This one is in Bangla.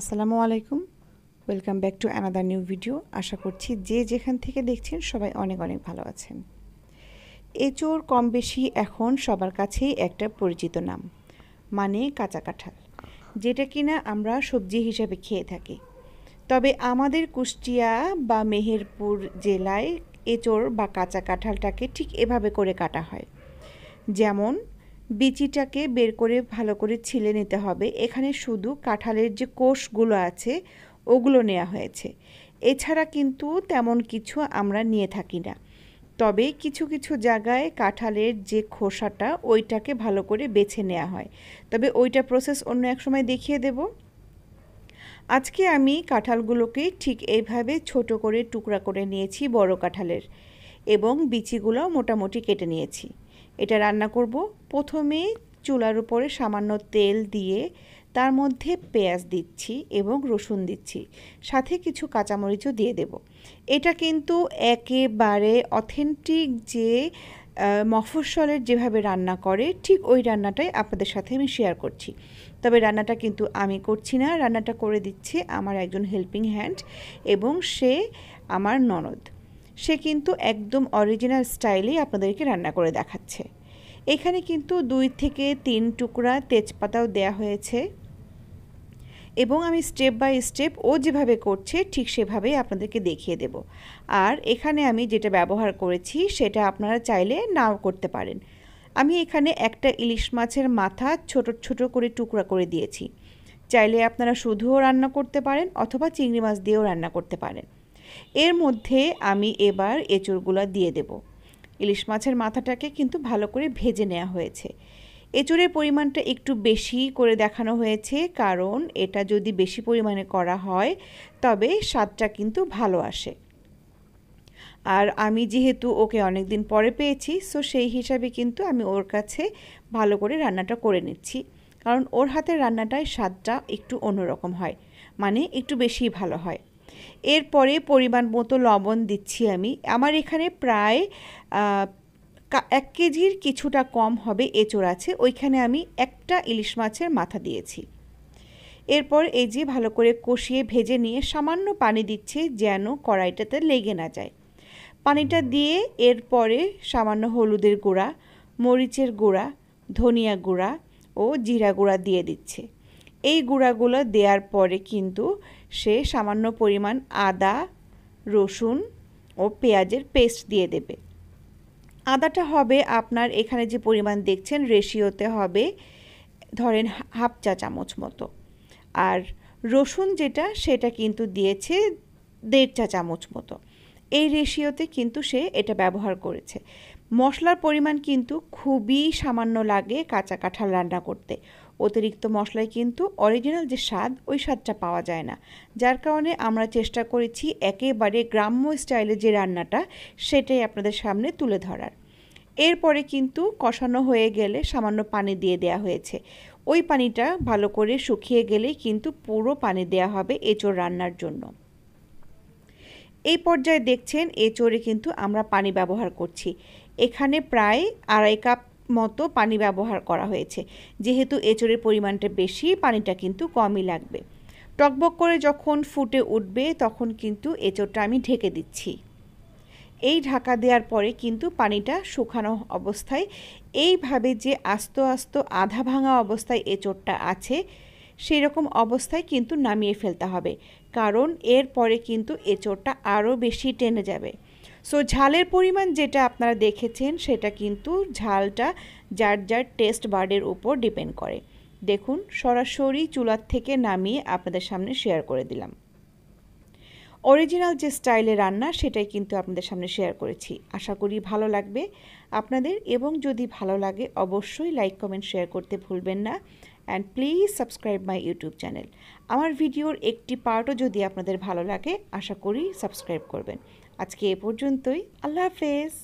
আসসালামু আলাইকুম welcome back to another new video আশা করছি যে যেখান থেকে দেখছেন সবাই অনেক অনেক ভালো আছেন এঁচোর কম বেশি এখন সবার কাছেই একটা পরিচিত নাম মানে কাঁচা কাঁঠাল যেটা কিনা আমরা সবজি হিসাবে খেয়ে থাকি তবে আমাদের কুষ্টিয়া বা মেহেরপুর জেলায় এঁচোর বা কাঁচা কাঁঠালটাকে ঠিক এভাবে করে কাটা হয় যেমন বিচিটাকে বের করে ভালো করে ছিলে নিতে হবে এখানে শুধু কাঁঠালের যে কোষগুলো আছে ওগুলো নেওয়া হয়েছে এছাড়া কিন্তু তেমন কিছু আমরা নিয়ে থাকি না তবে কিছু কিছু জায়গায় কাঁঠালের যে খোসাটা ওইটাকে ভালো করে বেছে নেওয়া হয় তবে ওইটা প্রসেস অন্য এক সময় দেখিয়ে দেব আজকে আমি কাঁঠালগুলোকে ঠিক এইভাবে ছোট করে টুকরা করে নিয়েছি বড় কাঁঠালের এবং বিচিগুলো মোটামুটি কেটে নিয়েছি এটা রান্না করব প্রথমে চুলার উপরে সামান্য তেল দিয়ে তার মধ্যে পেঁয়াজ দিচ্ছি এবং রসুন দিচ্ছি সাথে কিছু কাঁচামরিচও দিয়ে দেব এটা কিন্তু একেবারে অথেন্টিক যে মফস্বলের যেভাবে রান্না করে ঠিক ওই রান্নাটাই আপনাদের সাথে আমি শেয়ার করছি তবে রান্নাটা কিন্তু আমি করছি না রান্নাটা করে দিচ্ছে আমার একজন হেল্পিং হ্যান্ড এবং সে আমার ননদ সে কিন্তু একদম অরিজিনাল স্টাইলেই আপনাদেরকে রান্না করে দেখাচ্ছে এখানে কিন্তু দুই থেকে তিন টুকরা তেজপাতাও দেয়া হয়েছে এবং আমি স্টেপ বাই স্টেপ ও যেভাবে করছে ঠিক সেভাবেই আপনাদেরকে দেখিয়ে দেব আর এখানে আমি যেটা ব্যবহার করেছি সেটা আপনারা চাইলে নাও করতে পারেন আমি এখানে একটা ইলিশ মাছের মাথা ছোট ছোট করে টুকরা করে দিয়েছি চাইলে আপনারা শুধুও রান্না করতে পারেন অথবা চিংড়ি মাছ দিয়েও রান্না করতে পারেন এর মধ্যে আমি এবার এঁচুড়গুলো দিয়ে দেব ইলিশ মাছের মাথাটাকে কিন্তু ভালো করে ভেজে নেওয়া হয়েছে এঁচুড়ের পরিমাণটা একটু বেশি করে দেখানো হয়েছে কারণ এটা যদি বেশি পরিমাণে করা হয় তবে স্বাদটা কিন্তু ভালো আসে আর আমি যেহেতু ওকে অনেক দিন পরে পেয়েছি সো সেই হিসাবে কিন্তু আমি ওর কাছে ভালো করে রান্নাটা করে নিচ্ছি কারণ ওর হাতের রান্নাটায় স্বাদটা একটু অন্যরকম হয় মানে একটু বেশি ভালো হয় এরপরে পরিমাণ মতো লবণ দিচ্ছি আমি আমার এখানে প্রায় এক কেজির কিছুটা কম হবে এঁচোড় আছে ওইখানে আমি একটা ইলিশ মাছের মাথা দিয়েছি এরপর এই যে ভালো করে কষিয়ে ভেজে নিয়ে সামান্য পানি দিচ্ছে যেন কড়াইটাতে লেগে না যায় পানিটা দিয়ে এরপরে সামান্য হলুদের গুঁড়া মরিচের গুঁড়া ধনিয়া গুঁড়া ও জিরা গুঁড়া দিয়ে দিচ্ছে এই গুঁড়াগুলো দেওয়ার পরে কিন্তু সে সামান্য পরিমাণ আদা রসুন ও পেঁয়াজের পেস্ট দিয়ে দেবে আদাটা হবে আপনার এখানে যে পরিমাণ দেখছেন রেশিওতে হবে ধরেন হাফ চা চামচ মতো আর রসুন যেটা সেটা কিন্তু দিয়েছে দেড় চা চামচ মতো এই রেশিওতে কিন্তু সে এটা ব্যবহার করেছে মশলার পরিমাণ কিন্তু খুবই সামান্য লাগে কাঁচা কাঁঠাল রান্না করতে অতিরিক্ত মশলায় কিন্তু অরিজিনাল যে স্বাদ ওই স্বাদটা পাওয়া যায় না যার কারণে আমরা চেষ্টা করেছি একেবারে গ্রাম্য স্টাইলে যে রান্নাটা সেটাই আপনাদের সামনে তুলে ধরার এরপরে কিন্তু কষানো হয়ে গেলে সামান্য পানি দিয়ে দেয়া হয়েছে ওই পানিটা ভালো করে শুকিয়ে গেলেই কিন্তু পুরো পানি দেয়া হবে এঁচোড় রান্নার জন্য এই পর্যায়ে দেখছেন এ চোরে কিন্তু আমরা পানি ব্যবহার করছি এখানে প্রায় আড়াই কাপ মতো পানি ব্যবহার করা হয়েছে যেহেতু চোরের পরিমাণটা বেশি পানিটা কিন্তু কমই লাগবে টকবক করে যখন ফুটে উঠবে তখন কিন্তু চোরটা আমি ঢেকে দিচ্ছি এই ঢাকা দেওয়ার পরে কিন্তু পানিটা শুকানো অবস্থায় এইভাবে যে আস্ত আস্ত আধা ভাঙা অবস্থায় এঁচড়টা আছে সেই রকম অবস্থায় কিন্তু নামিয়ে ফেলতে হবে কারণ এরপরে কিন্তু এঁচোড়টা আরও বেশি টেনে যাবে সো ঝালের পরিমাণ যেটা আপনারা দেখেছেন সেটা কিন্তু ঝালটা যার যার টেস্ট বার্ডের উপর ডিপেন্ড করে দেখুন সরাসরি চুলার থেকে নামিয়ে আপনাদের সামনে শেয়ার করে দিলাম অরিজিনাল যে স্টাইলে রান্না সেটাই কিন্তু আপনাদের সামনে শেয়ার করেছি আশা করি ভালো লাগবে আপনাদের এবং যদি ভালো লাগে অবশ্যই লাইক কমেন্ট শেয়ার করতে ভুলবেন না and please subscribe my YouTube channel আমার ভিডিওর একটি পার্টও যদি আপনাদের ভালো লাগে আশা করি সাবস্ক্রাইব করবেন আজকে এ পর্যন্তই আল্লাহ হাফেজ